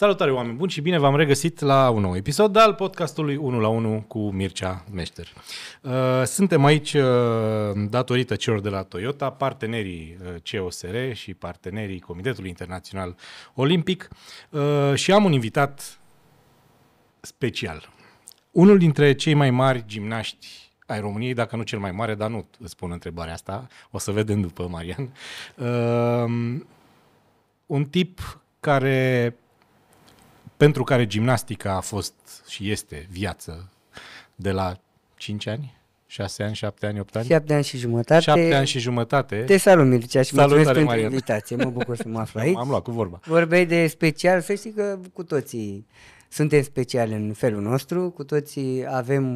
Salutare oameni buni și bine v-am regăsit la un nou episod al podcastului 1 la 1 cu Mircea Meșter. Uh, suntem aici uh, datorită celor de la Toyota, partenerii uh, COSR și partenerii Comitetului Internațional Olimpic și am un invitat special. Unul dintre cei mai mari gimnaști ai României, dacă nu cel mai mare, dar nu îți spun întrebarea asta, o să vedem după, Marian. un tip care pentru care gimnastica a fost și este viață de la 5 ani? 6 ani, 7 ani, 8 ani? 7 ani și jumătate. 7 ani și jumătate. Te salut, Mircea, și Salutare, mulțumesc Marian. invitație. Mă bucur să mă aflu aici. Am luat cu vorba. Vorbei de special, să știi că cu toții suntem speciali în felul nostru, cu toții avem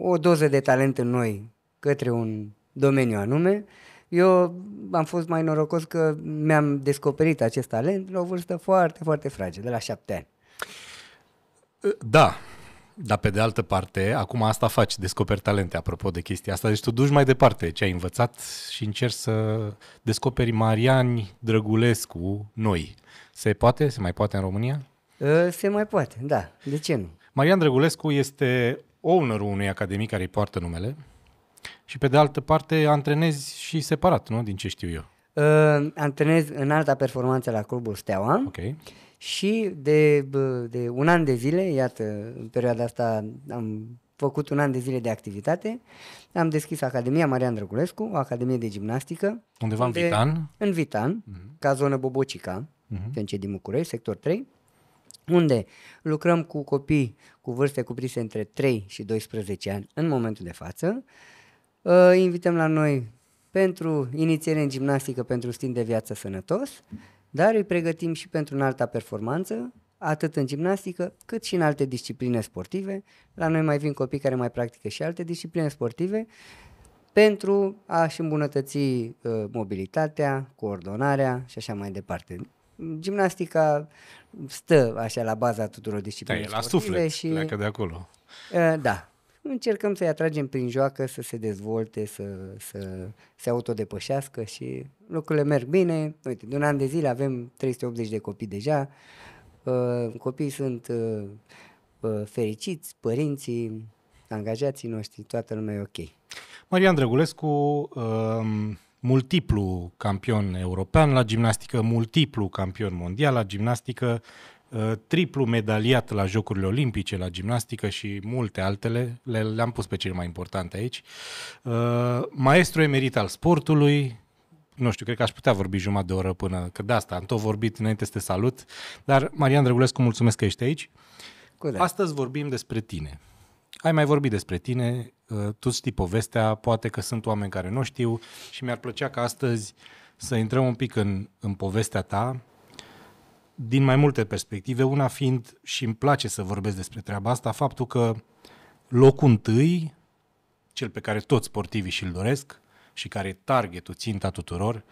o doză de talent în noi către un domeniu anume. Eu am fost mai norocos că mi-am descoperit acest talent la o vârstă foarte, foarte fragedă, de la șapte ani. Da, dar pe de altă parte, acum asta faci, descoperi talente, apropo de chestia asta. Deci tu duci mai departe ce ai învățat și încerci să descoperi Mariani Drăgulescu noi. Se poate? Se mai poate în România? Ă, se mai poate, da. De ce nu? Marian Drăgulescu este ownerul unei academii care îi poartă numele și pe de altă parte antrenezi și separat, nu? Din ce știu eu. Uh, antrenez în alta performanță la clubul Steaua. Okay și de, de un an de zile, iată, în perioada asta am făcut un an de zile de activitate, am deschis Academia Marian Drăgulescu, o academie de gimnastică. Undeva unde, în Vitan? În Vitan, uh-huh. ca zonă Bobocica, uh-huh. ce din București, sector 3, unde lucrăm cu copii cu vârste cuprinse între 3 și 12 ani în momentul de față. Uh, invităm la noi pentru inițiere în gimnastică, pentru stil de viață sănătos dar îi pregătim și pentru alta performanță, atât în gimnastică, cât și în alte discipline sportive. La noi mai vin copii care mai practică și alte discipline sportive pentru a-și îmbunătăți uh, mobilitatea, coordonarea și așa mai departe. Gimnastica stă așa la baza tuturor da, disciplinelor da, sportive la suflet și... pleacă de acolo. Uh, da, încercăm să-i atragem prin joacă să se dezvolte, să, să se autodepășească și lucrurile merg bine. Uite, de un an de zile avem 380 de copii deja, uh, copiii sunt uh, uh, fericiți, părinții, angajații noștri, toată lumea e ok. Marian Drăgulescu, multiplu campion european la gimnastică, multiplu campion mondial la gimnastică, Uh, triplu medaliat la Jocurile Olimpice, la gimnastică și multe altele, le, le-am pus pe cele mai importante aici. Uh, maestru emerit al sportului, nu știu, cred că aș putea vorbi jumătate de oră până, că de asta am tot vorbit înainte să te salut, dar Marian Drăgulescu, mulțumesc că ești aici. Cule. Astăzi vorbim despre tine. Ai mai vorbit despre tine, uh, tu știi povestea, poate că sunt oameni care nu știu și mi-ar plăcea ca astăzi să intrăm un pic în, în povestea ta, din mai multe perspective, una fiind, și îmi place să vorbesc despre treaba asta, faptul că locul întâi, cel pe care toți sportivii și-l doresc și care e targetul, ținta tuturor,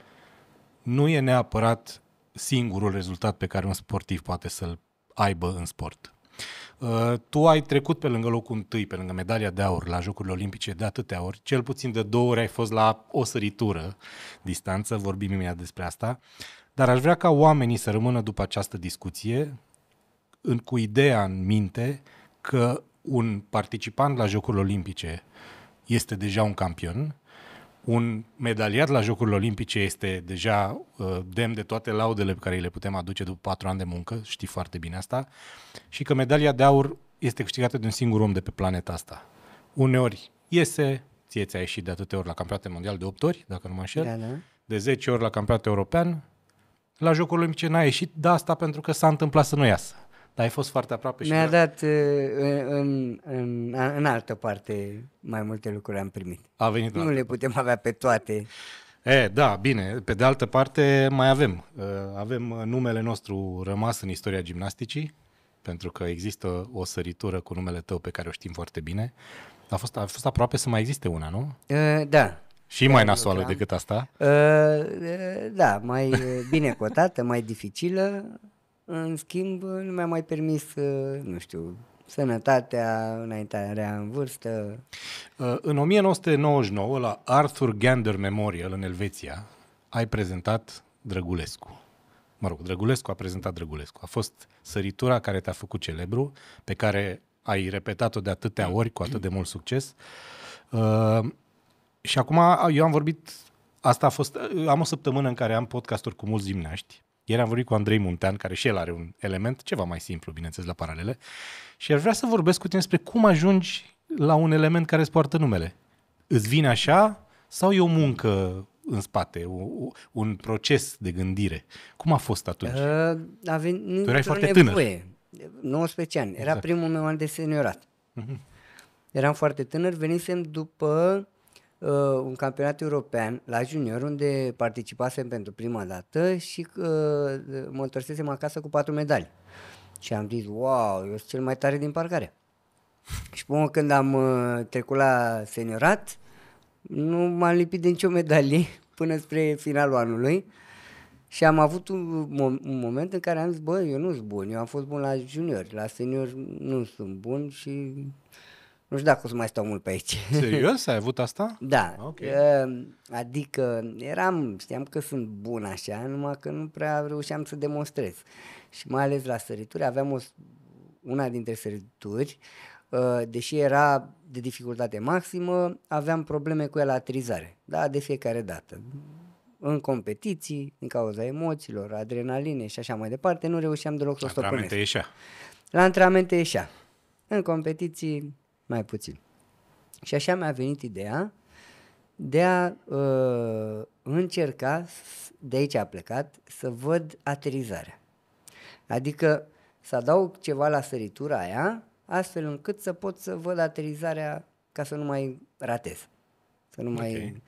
nu e neapărat singurul rezultat pe care un sportiv poate să-l aibă în sport. Uh, tu ai trecut pe lângă locul întâi, pe lângă medalia de aur la Jocurile Olimpice de atâtea ori, cel puțin de două ori ai fost la o săritură distanță, vorbim imediat despre asta. Dar aș vrea ca oamenii să rămână după această discuție în, cu ideea în minte că un participant la Jocurile Olimpice este deja un campion, un medaliat la Jocurile Olimpice este deja uh, demn de toate laudele pe care le putem aduce după patru ani de muncă, știi foarte bine asta, și că medalia de aur este câștigată de un singur om de pe planeta asta. Uneori iese, ție ți-a ieșit de atâtea ori la campionate mondial de 8 ori, dacă nu mă înșel, da, da. de 10 ori la campionate european, la Jocurile Olimpice n-a ieșit, da, asta pentru că s-a întâmplat să nu iasă. Dar ai fost foarte aproape și... Mi-a dat uh, în, în, în altă parte mai multe lucruri am primit. A venit Nu le putem avea pe toate. E, da, bine. Pe de altă parte, mai avem. Uh, avem uh, numele nostru rămas în istoria gimnasticii, pentru că există o săritură cu numele tău pe care o știm foarte bine. A fost, a fost aproape să mai existe una, nu? E, da, și mai nasoală lucram. decât asta? Ă, da, mai bine cotată, mai dificilă. În schimb, nu mi-a mai permis, ă, nu știu, sănătatea, înaintarea în vârstă. Ă, în 1999, la Arthur Gander Memorial, în Elveția, ai prezentat Drăgulescu. Mă rog, Drăgulescu a prezentat Drăgulescu. A fost săritura care te-a făcut celebru, pe care ai repetat-o de atâtea ori cu atât de mult succes. Și acum eu am vorbit, asta a fost, ă, am o săptămână în care am podcasturi cu mulți gimnaști. Ieri am vorbit cu Andrei Muntean, care și el are un element ceva mai simplu, bineînțeles, la paralele. Și ar vrea să vorbesc cu tine despre cum ajungi la un element care îți poartă numele. Îți vine așa sau e o muncă în spate, un, un proces de gândire? Cum a fost atunci? Uh, a venit tu erai foarte nevoie. tânăr. 19 ani. Era exact. primul meu an de seniorat. Uh-huh. Eram foarte tânăr, venisem după uh, un campionat european la junior unde participasem pentru prima dată și uh, mă întorsesem acasă cu patru medalii. Și am zis, wow, eu sunt cel mai tare din parcare. Și până când am uh, trecut la seniorat, nu m-am lipit de nicio medalie până spre finalul anului. Și am avut un, mo- un moment în care am zis, bă, eu nu sunt bun, eu am fost bun la junior, la senior nu sunt bun și nu știu dacă o să mai stau mult pe aici. Serios? Ai avut asta? Da. Okay. Adică eram, știam că sunt bun așa, numai că nu prea reușeam să demonstrez. Și mai ales la sărituri, aveam o, una dintre sărituri, ă, deși era de dificultate maximă, aveam probleme cu elatrizare. Da, de fiecare dată. În competiții, din cauza emoțiilor, adrenaline și așa mai departe, nu reușeam deloc să o stopânesc. La antrenamente ieșea. La antrenamente ieșea. În competiții mai puțin. Și așa mi-a venit ideea de a uh, încerca, de aici a plecat, să văd aterizarea. Adică să adaug ceva la săritura aia, astfel încât să pot să văd aterizarea ca să nu mai ratez. Să nu okay. mai...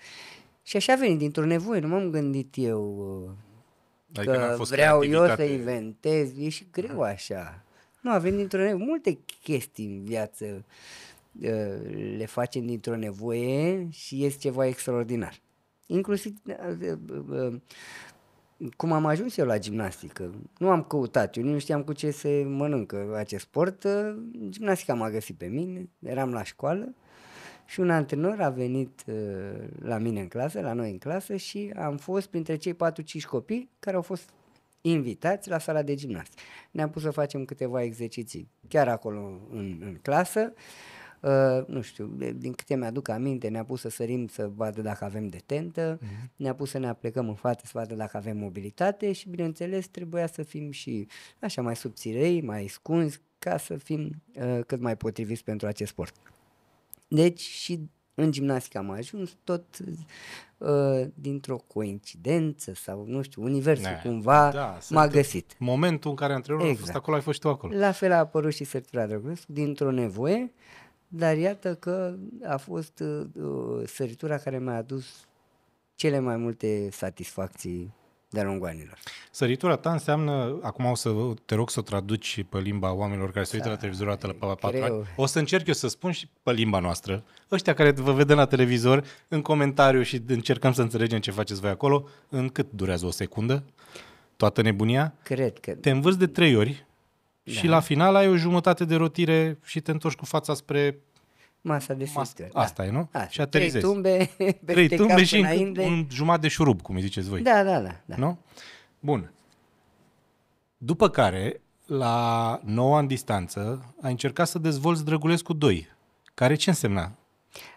Și așa a venit, dintr-o nevoie, nu m-am gândit eu uh, adică că fost vreau eu să inventez, e și greu așa. Nu, a venit dintr-o nevoie, multe chestii în viață. Uh, Ă, le facem dintr-o nevoie și este ceva extraordinar. Inclusiv ă, ă, cum am ajuns eu la gimnastică. Nu am căutat, eu nu știam cu ce se mănâncă acest sport. Gimnastica m-a găsit pe mine, eram la școală și un antrenor a venit la mine în clasă, la noi în clasă și am fost printre cei 4-5 copii care au fost invitați la sala de gimnastică. Ne-am pus să facem câteva exerciții chiar acolo în, în clasă. Uh, nu știu, din câte mi-aduc aminte, ne-a pus să sărim să vadă dacă avem detentă, uh-huh. Mhm. ne-a pus să ne aplecăm în față să vadă dacă avem mobilitate și, bineînțeles, trebuia să fim și așa mai subțirei, mai scunzi, ca să fim uh, cât mai potriviți pentru acest sport. Deci și în gimnastică am ajuns tot uh, dintr-o coincidență sau nu știu, universul ne, cumva da, m-a găsit. Momentul în care antrenorul exact. a fost exact. acolo, ai fost și tu acolo. La fel a apărut și Sertura Drăguț, dintr-o nevoie uh, dar iată că a fost uh, uh săritura care mi-a adus cele mai multe satisfacții de-a lungul anilor. Săritura ta înseamnă, acum o să te rog să o traduci pe limba oamenilor care se uită da, la televizor la pe patru ani. O să încerc eu să spun și pe limba noastră. Ăștia care vă vedem la televizor, în comentariu și încercăm să înțelegem ce faceți voi acolo, în cât durează o secundă? Toată nebunia? Cred că... Te învârți de trei ori da. Și la final ai o jumătate de rotire și te întorci cu fața spre masa de sustră. asta da. e, nu? Asta. Și aterizezi. Trei tumbe, Trei tumbe și înainte. un jumătate de șurub, cum îi ziceți voi. Da, da, da. da. Nu? Bun. După care, la 9 ani distanță, ai încercat să dezvolți Drăgulescu 2. Care ce însemna?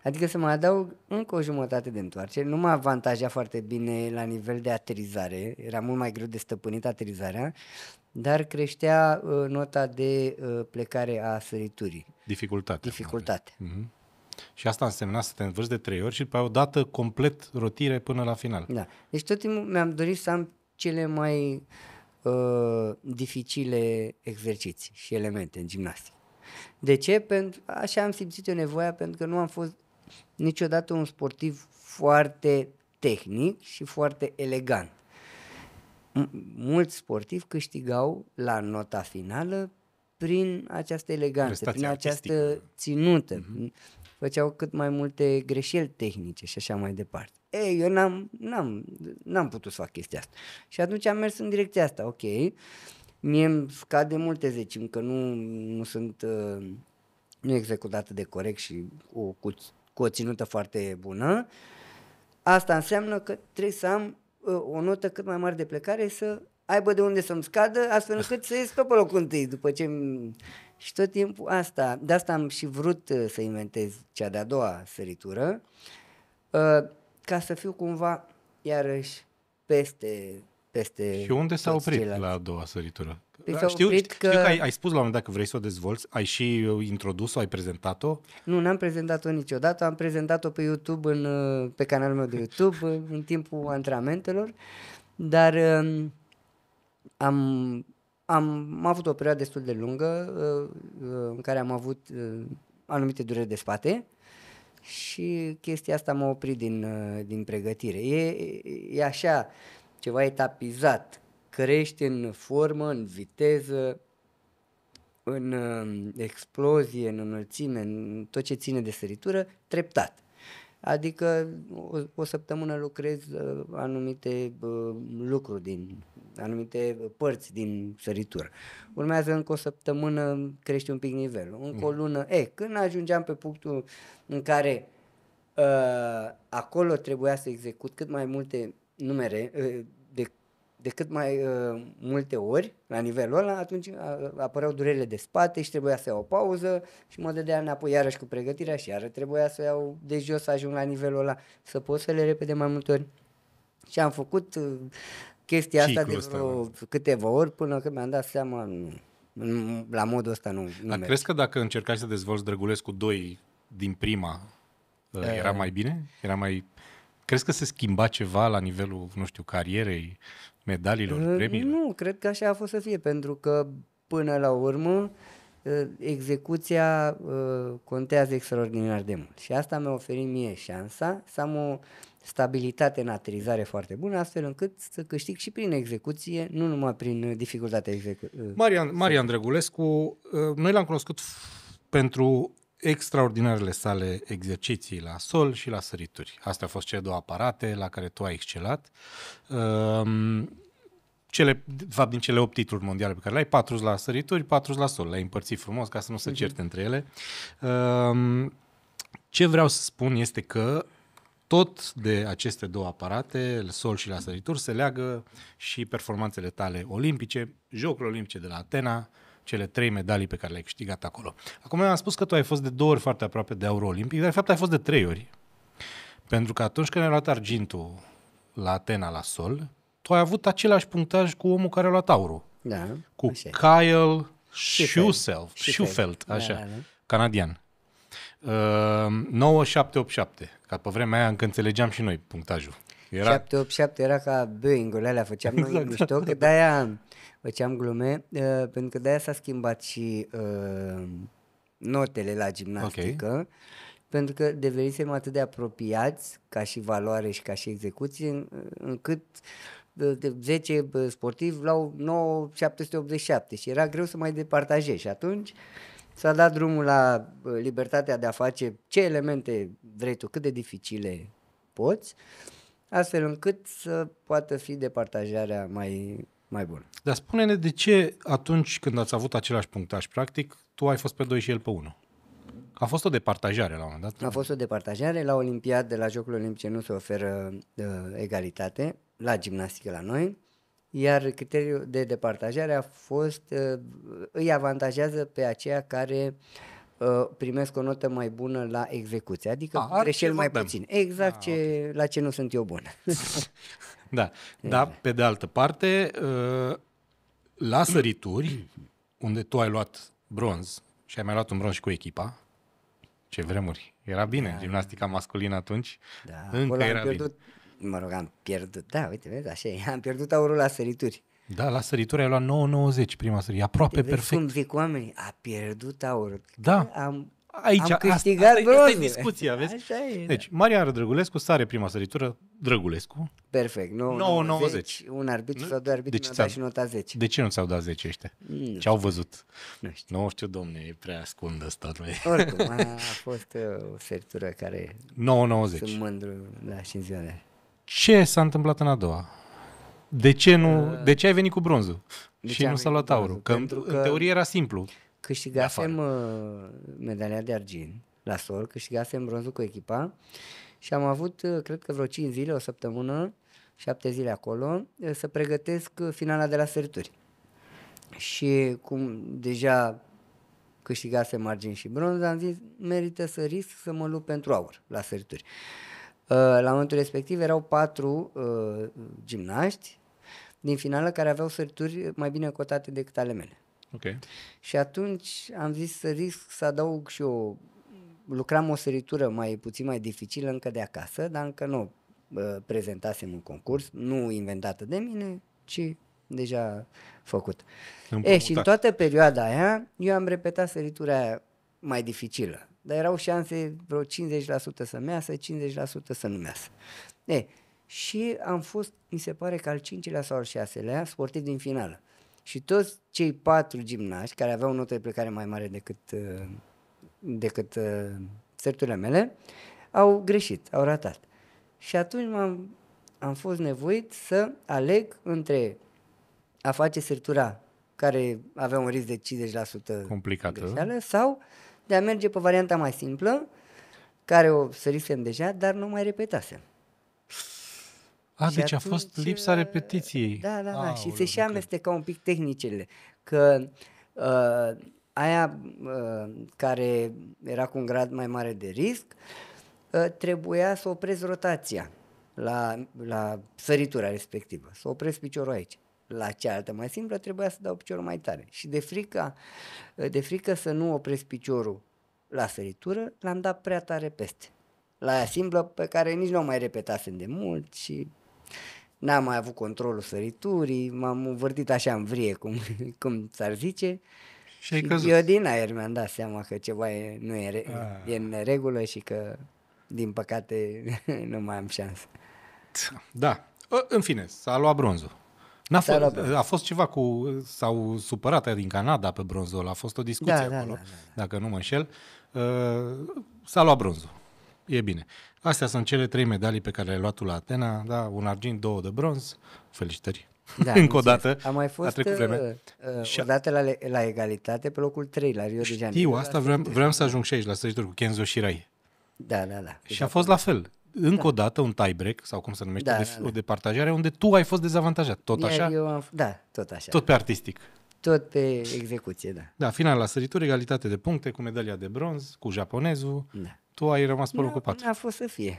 Adică să mă adaug încă o jumătate de întoarcere, nu m-a avantajat foarte bine la nivel de aterizare, era mult mai greu de stăpânit aterizarea, dar creștea uh, nota de uh, plecare a săriturii. Dificultate. Dificultate. Mm-hmm. Și asta însemna să te învârți de trei ori și pe o dată complet rotire până la final. Da. Deci tot timpul mi-am dorit să am cele mai uh, dificile exerciții și elemente în gimnastică. De ce? Pentru, așa am simțit eu nevoia, pentru că nu am fost niciodată un sportiv foarte tehnic și foarte elegant. Mulți sportivi câștigau la nota finală prin această eleganță, Restația prin această artistică. ținută. Mm-hmm. Făceau cât mai multe greșeli tehnice și așa mai departe. Ei, eu n-am, n-am, n-am putut să fac chestia asta. Și atunci am mers în direcția asta, ok mie îmi scade multe zecimi, că nu, nu sunt ă, nu executată de corect și o, cu, cu o ținută foarte bună. Asta înseamnă că trebuie să am ă, o notă cât mai mare de plecare să aibă de unde să-mi scadă, astfel încât să ies pe locul întâi, după ce... Și tot timpul asta, de asta am și vrut ă, să inventez cea de-a doua săritură, ca să fiu cumva, iarăși, peste peste Și unde s-a oprit ceilalți. la a doua săritură? Păi știu, știu, că... că ai, ai spus la un moment dat că vrei să o dezvolți, ai și uh, introdus-o, ai prezentat-o? Nu, n-am prezentat-o niciodată, am prezentat-o pe YouTube, în, uh, pe canalul meu de YouTube, uh, în timpul antrenamentelor, dar um, am, am avut o perioadă destul de lungă în care am avut anumite dureri de spate, și chestia asta m-a oprit din, din pregătire. E, e așa, ceva etapizat. Crește în formă, în viteză, în um, explozie, în înălțime, în tot ce ține de săritură, treptat. Adică o, o săptămână lucrez uh, anumite uh, lucruri din anumite părți din săritură. Urmează încă o săptămână crește un pic nivelul, încă o mm. lună. E, când ajungeam pe punctul în care uh, acolo trebuia să execut cât mai multe numere de, de cât mai multe ori la nivelul ăla, atunci apăreau durerile de spate și trebuia să iau o pauză și mă dădea înapoi iarăși cu pregătirea și iară trebuia să iau de jos să ajung la nivelul ăla, să pot să le repede mai multe ori. Și am făcut chestia asta de vreo ăsta, câteva ori până când mi-am dat seama, nu, la modul ăsta nu, nu Dar crezi că dacă încercai să dezvolți Drăgulescu cu doi din prima, era mai bine? Era mai Crezi că se schimba ceva la nivelul, nu știu, carierei, medalilor, premiilor? Nu, cred că așa a fost să fie, pentru că până la urmă ă, execuția ă, contează extraordinar de mult. Și asta mi-a oferit mie șansa să am o stabilitate în aterizare foarte bună, astfel încât să câștig și prin execuție, nu numai prin dificultatea execuției. Ă, Marian, Marian Drăgulescu, noi l-am cunoscut pentru extraordinarele sale exerciții la sol și la sărituri. Astea au fost cele două aparate la care tu ai excelat. Ehm, cele, de fapt, din cele 8 titluri mondiale pe care le ai, 4 la sărituri, 4 la sol. Le-ai împărțit frumos ca să nu se mhm. certe între ele. Ehm, ce vreau să spun este că tot de aceste două aparate, sol și la sărituri, se leagă și performanțele tale olimpice, Jocurile Olimpice de la Atena, cele trei medalii pe care le-ai câștigat acolo. Acum am spus că tu ai fost de două ori foarte aproape de aur olimpic, dar de fapt ai fost de trei ori. Pentru că atunci când ai luat argintul la Atena, la Sol, tu ai avut același punctaj cu omul care a luat aurul. Da, cu așa. Kyle Schufeld, Schufeld da, așa, da, da. canadian. Uh, 9787, ca pe vremea aia încă înțelegeam și noi punctajul. Era... 787 era ca Boeing-ul alea, făceam exact. mișto, că de-aia făceam glume, uh, pentru că de-aia s-a schimbat și uh, notele la gimnastică. Okay pentru că devenisem atât de apropiați ca și valoare și ca și execuție, încât de uh, 10 uh, sportivi luau 9, 787 și era greu să mai departajezi. Și atunci s-a dat drumul la uh, libertatea de a face ce elemente vrei tu, cât de dificile poți astfel încât să poată fi departajarea mai, mai bună. Dar spune-ne de ce atunci când ați avut același punctaj, practic, tu ai fost pe 2 și el pe 1? A fost o departajare la un moment dat? A fost o departajare. La de la Jocurile Olimpice nu se oferă uh, egalitate, la gimnastică la noi, iar criteriul de departajare a fost, uh, îi avantajează pe aceia care uh, Uh, primesc o notă mai bună la execuție, adică A, ah, greșeli mai dăm. puțin. Exact A, ah, ce, okay. la ce nu sunt eu bun. da, dar pe de altă parte, uh, la sărituri, unde tu ai luat bronz și ai mai luat un bronz și cu echipa, ce vremuri, era bine, da. gimnastica masculină atunci, da. încă Acolo era am pierdut, bine. Mă rog, am pierdut, da, uite, vezi, așa e, am pierdut aurul la sărituri. Da, la săritură ai luat 9,90 prima săritură, aproape Vezi perfect. cum zic oamenii, a pierdut aurul. Da. Am, Aici, am câștigat asta, asta, asta e discuția, vezi? Așa e, da. deci, da. Marian Drăgulescu sare prima săritură, Drăgulescu. Perfect, 9,90. Un arbitru sau doi arbitri deci mi-au dat și nota 10. De ce nu ți-au dat 10 ăștia? Nu Ce-au văzut? Nu știu. Nu știu, domne, e prea ascund asta. Oricum, a, a fost uh, o săritură care... 9,90. Sunt mândru, da, și în ziua de Ce s-a întâmplat în a doua? de ce, nu, uh, de ce ai venit cu bronzul de și nu s-a luat aurul? Că, Pentru că în teorie era simplu. Câștigasem uh, medalia de argint la sol, câștigasem bronzul cu echipa și am avut, uh, cred că vreo 5 zile, o săptămână, 7 zile acolo, uh, să pregătesc finala de la sărituri. Și cum deja câștigase margini și bronz, am zis, merită să risc să mă lupt pentru aur la sărituri. La momentul respectiv erau patru uh, gimnaști din finală care aveau sărituri mai bine cotate decât ale mele. Okay. Și atunci am zis să risc să adaug și eu, lucram o săritură mai puțin mai dificilă încă de acasă, dar încă nu prezentasem un concurs, nu inventată de mine, ci deja făcut. E, și în toată perioada aia, eu am repetat săritura aia mai dificilă. Dar erau șanse vreo 50% să measă, 50% să nu measă. E, și am fost, mi se pare că al cincilea sau al șaselea, sportiv din finală. Și toți cei patru gimnași care aveau notă de plecare mai mare decât, uh, decât certurile uh, mele, au greșit, au ratat. Și atunci am am fost nevoit să aleg între a face sertura care avea un risc de 50% complicată greșeală, sau de a merge pe varianta mai simplă, care o sărisem deja, dar nu mai repetasem. A, deci atunci, a fost lipsa uh, repetiției. Da, da, da. Aoleu, și se și amestecau un pic tehnicile. Că uh, aia uh, care era cu un grad mai mare de risc, uh, trebuia să oprezi rotația la, la săritura respectivă, să oprezi piciorul aici. La cealaltă mai simplă trebuia să dau piciorul mai tare. Și de frică, uh, de frică să nu opresc piciorul la săritură, l-am dat prea tare peste. La aia simplă pe care nici nu o mai repetasem de mult și N-am mai avut controlul săriturii, m-am învârtit așa în vrie, cum, cum s-ar zice. Și ai căzut. Eu din aer mi-am dat seama că ceva e, nu e, re- ah. e în regulă și că, din păcate, nu mai am șansă. Da. Ă, în fine, s-a luat bronzul. N-a fost, a fost ceva cu... S-au supărat aia din Canada pe bronzul A fost o discuție da, da, acolo, da, da, da. dacă nu mă înșel. Ă, s-a luat bronzul e bine. Astea sunt cele trei medalii pe care le-ai luat la Atena, da, un argint, două de bronz, felicitări. Da, Încă o dată. a, mai fost a uh, vreme. Uh, și odată la, la egalitate pe locul 3 la Rio de Janeiro. Știu, asta vreau, vreau să ajung și aici, la săritori cu Kenzo și Rai. Da, da, da. Și a fost la fel. Încă da. o dată un tie-break, sau cum se numește, da, de, da, da. o departajare, unde tu ai fost dezavantajat. Tot Iar așa? Eu am, da, tot așa. Tot pe artistic. Tot pe execuție, da. Da, final la sărituri, egalitate de puncte cu medalia de bronz, cu japonezul. Da. Tu ai rămas pe locul 4. Nu a fost să fie.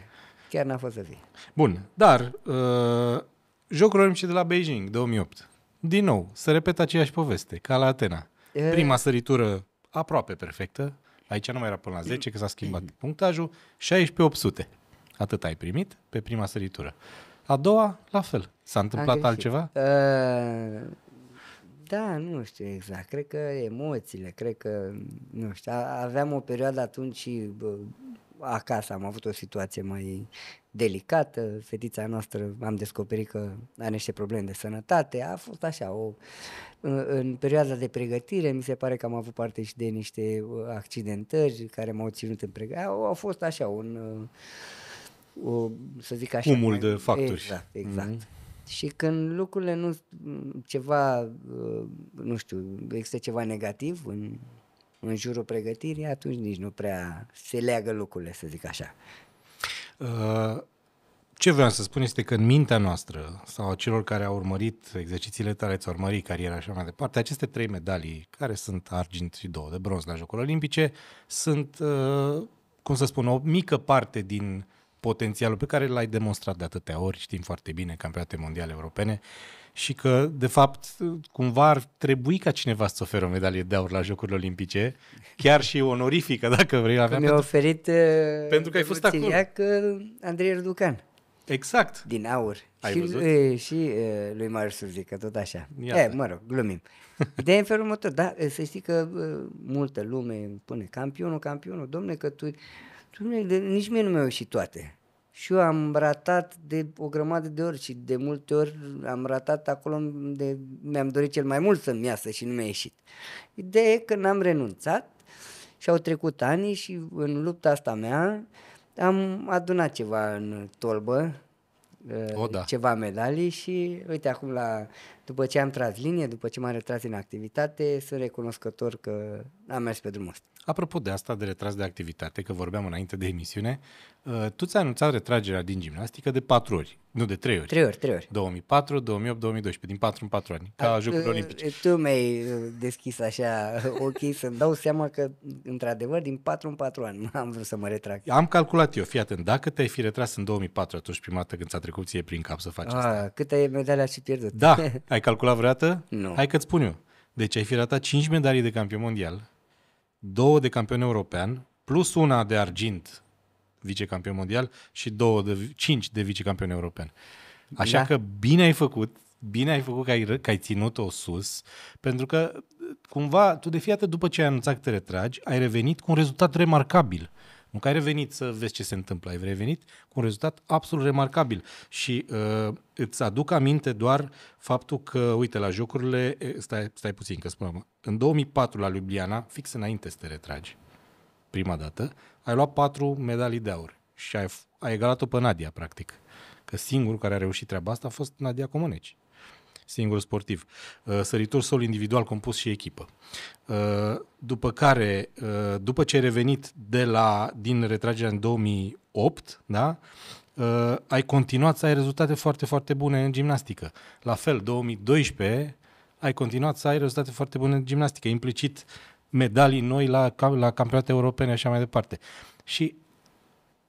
Chiar n-a fost să fie. Bun, dar uh, Jocuri Olimpice de la Beijing, 2008. Din nou, să repet aceeași poveste, ca la Atena. Uh, Prima săritură aproape perfectă, aici nu mai era până la 10, că s-a schimbat mhm. punctajul, 16 pe 800. Atât ai primit pe prima săritură. A doua, la fel. S-a întâmplat altceva? Uh, da, nu știu exact. Cred că emoțiile, cred că, nu știu, aveam o perioadă atunci și acasă am avut o situație mai delicată, fetița noastră am descoperit că are niște probleme de sănătate, a fost așa, o, în perioada de pregătire mi se pare că am avut parte și de niște accidentări care m-au ținut în pregătire, a fost așa un, o, să zic așa. Cumul mai, de factori. Exact, exact. Mm-hmm. Și când lucrurile nu, mm, ceva, uh, nu știu, există ceva negativ în, în jurul pregătirii, atunci nici nu prea se leagă lucrurile, să zic așa. Uh... Ce vreau să spun este că în mintea noastră sau a celor care au urmărit exercițiile tale, ți-au urmărit cariera și mai departe, aceste trei medalii, care sunt argint și două de bronz la Jocurile Olimpice, sunt, uh, cum să spun, o mică parte din potențialul pe care l-ai demonstrat de atâtea ori, știm foarte bine, campionate mondiale europene, și că, de fapt, cumva ar trebui ca cineva să oferă o medalie de aur la Jocurile Olimpice, chiar și onorifică, dacă vrei. Că avea mi-a oferit uh, pentru că ai fost acolo. Andrei Răducan. Exact. Din aur. Ai și, văzut? E, și e, lui Marius că tot așa. E, mă rog, glumim. Ideea în felul următor, da, să știi că e, multă lume pune campionul, campionul, domne, că tu Dumnezeu, nici mie nu mi-au ieșit toate. Și eu am ratat de o grămadă de ori și de multe ori am ratat acolo unde mi-am dorit cel mai mult să-mi iasă și nu mi-a ieșit. Ideea e că n-am renunțat și au trecut ani și în lupta asta mea am adunat ceva în tolbă, o, uh, da. ceva medalii și uite acum la după ce am tras linie, după ce m-am retras din activitate, sunt recunoscător că am mers pe drumul ăsta. Apropo de asta, de retras de activitate, că vorbeam înainte de emisiune, uh, tu ți-ai anunțat retragerea din gimnastică de patru ori, nu de trei ori. Trei ori, trei ori. 2004, 2008, 2012, din patru în patru ani, ca A, Jocurile uh, Olimpice. Tu mi-ai uh, deschis așa ochii să-mi dau seama că, într-adevăr, din patru în patru ani am vrut să mă retrag. Am calculat eu, fii atent, dacă te-ai fi retras în 2004, atunci prima dată când ți-a trecut ție prin cap să faci A, asta. Câte medalii și pierdut. Da, Ai calculat vreodată? Nu. Hai că-ți spun eu. Deci ai fi ratat 5 medalii de campion mondial, 2 de campion european, plus una de argint vicecampion mondial și 2 de, 5 de vicecampion european. Așa da. că bine ai făcut, bine ai făcut că ai, că ai ținut-o sus, pentru că cumva tu de fiată după ce ai anunțat că te retragi, ai revenit cu un rezultat remarcabil. Nu că ai revenit să vezi ce se întâmplă, ai revenit cu un rezultat absolut remarcabil și uh, îți aduc aminte doar faptul că, uite, la jocurile, stai, stai puțin că spunem. în 2004 la Ljubljana, fix înainte să te retragi, prima dată, ai luat patru medalii de aur și ai, ai egalat-o pe Nadia, practic. Că singurul care a reușit treaba asta a fost Nadia Comăneci singur sportiv. Uh, Săritor sol individual compus și echipă. Uh, după care, uh, după ce ai revenit de la, din retragerea în 2008, da? ai continuat să ai rezultate foarte, foarte bune în gimnastică. La fel, 2012 ai continuat să ai rezultate foarte bune în gimnastică, implicit medalii noi la, la campionate europene așa mai departe. Și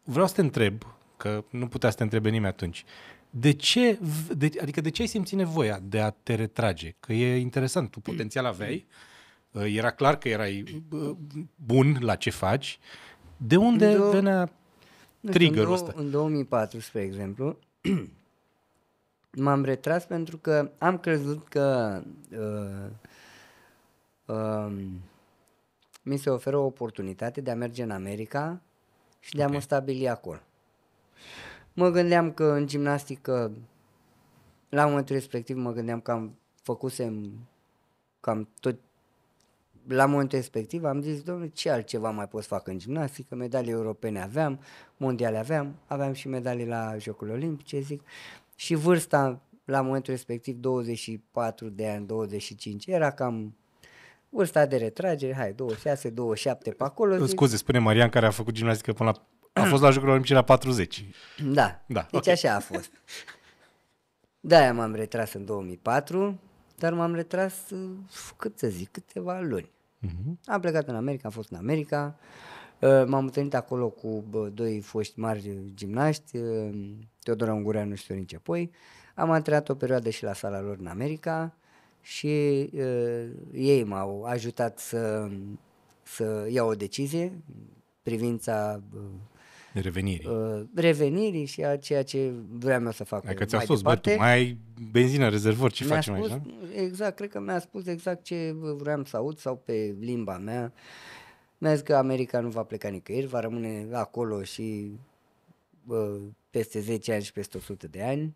vreau să te întreb, că nu putea să te întrebe nimeni atunci, de ce, de, adică de ce ai simțit nevoia de a te retrage? Că e interesant, tu potențial aveai, uh, era clar că erai uh, bun la ce faci. De unde două, venea triggerul ăsta? În 2004, spre exemplu, m-am retras pentru că am crezut că uh, uh, mi se oferă o oportunitate de a merge în America și de okay. a mă stabili acolo mă gândeam că în gimnastică, la momentul respectiv mă gândeam că am făcusem cam tot la momentul respectiv am zis, domnule, ce altceva mai pot să fac în gimnastică? Medalii europene aveam, mondiale aveam, aveam și medalii la Jocurile Olimpice, zic, și vârsta la momentul respectiv 24 de ani, 25, era cam vârsta de retragere, hai, 26, 27 pe acolo. Zic. Scuze, spune Marian care a făcut gimnastică până la a fost la Jocurile Olimpice la 40. Da, da deci okay. așa a fost. Da, aia m-am retras în 2004, dar m-am retras, uh, cât să zic, câteva luni. Mm-hmm. Am plecat în America, am fost în America, uh, m-am întâlnit acolo cu doi foști mari gimnaști, uh, Teodora Ungureanu și Sorin Cepoi. Am antrenat o perioadă și la sala lor în America și uh, ei m-au ajutat să, să iau o decizie privința uh, Revenirii. Uh, revenirii și a ceea ce vreau eu să fac. Dacă ți-a spus, departe. bă, tu mai ai benzină, rezervor, ce mi-a facem spus, aici, da? Exact, cred că mi-a spus exact ce vreau să aud sau pe limba mea. Mi-a zis că America nu va pleca nicăieri, va rămâne acolo și bă, peste 10 ani și peste 100 de ani.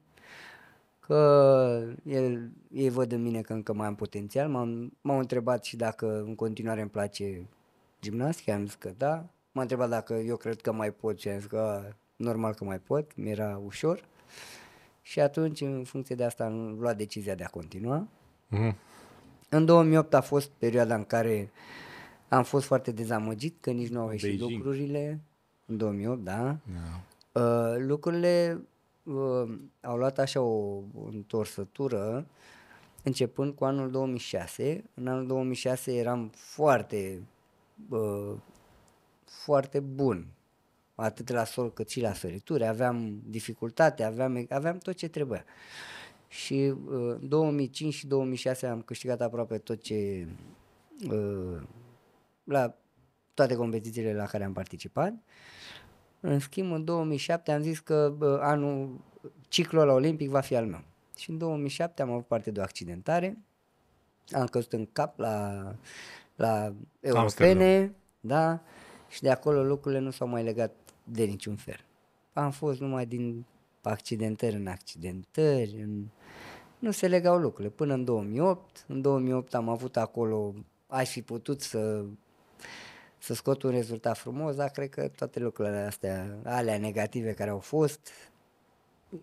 Că el, ei văd în mine că încă mai am potențial. M-am, m-au întrebat și dacă în continuare îmi place gimnastica, am zis că da m-a întrebat dacă eu cred că mai pot și am zis că normal că mai pot, mi-era ușor. Și atunci, în funcție de asta, am luat decizia de a continua. Mm. În 2008 a fost perioada în care am fost foarte dezamăgit că nici nu au ieșit lucrurile. În 2008, da. Yeah. Da. Uh, lucrurile uh, au luat așa o întorsătură începând cu anul 2006. În anul 2006 eram foarte uh, foarte bun, atât la sol cât și la sărituri, aveam dificultate, aveam, aveam tot ce trebuia. Și uh, 2005 și 2006 am câștigat aproape tot ce uh, la toate competițiile la care am participat. În schimb, în 2007 am zis că uh, anul, ciclul la olimpic va fi al meu. Și în 2007 am avut parte de o accidentare, am căzut în cap la, la europene, Amsterdam. da, și de acolo lucrurile nu s-au mai legat de niciun fel. Am fost numai din accidentări în accidentări, în... nu se legau lucrurile. Până în 2008, în 2008 am avut acolo, aș fi putut să să scot un rezultat frumos, dar cred că toate lucrurile astea, alea negative care au fost,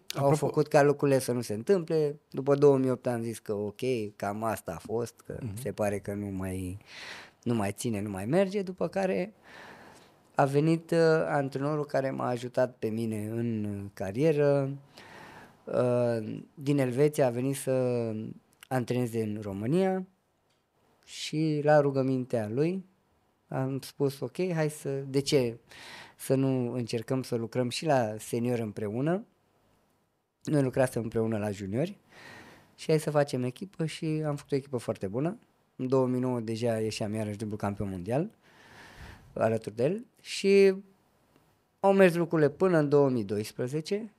Apropo... au făcut ca lucrurile să nu se întâmple. După 2008 am zis că ok, cam asta a fost, că uh-huh. se pare că nu mai, nu mai ține, nu mai merge, după care a venit uh, antrenorul care m-a ajutat pe mine în carieră. Uh, din Elveția a venit să antreneze în România și la rugămintea lui am spus ok, hai să, de ce să nu încercăm să lucrăm și la senior împreună. Noi lucrasem împreună la juniori și hai să facem echipă și am făcut o echipă foarte bună. În 2009 deja ieșeam iarăși dublu campion mondial alături de el și au mers lucrurile până în 2012,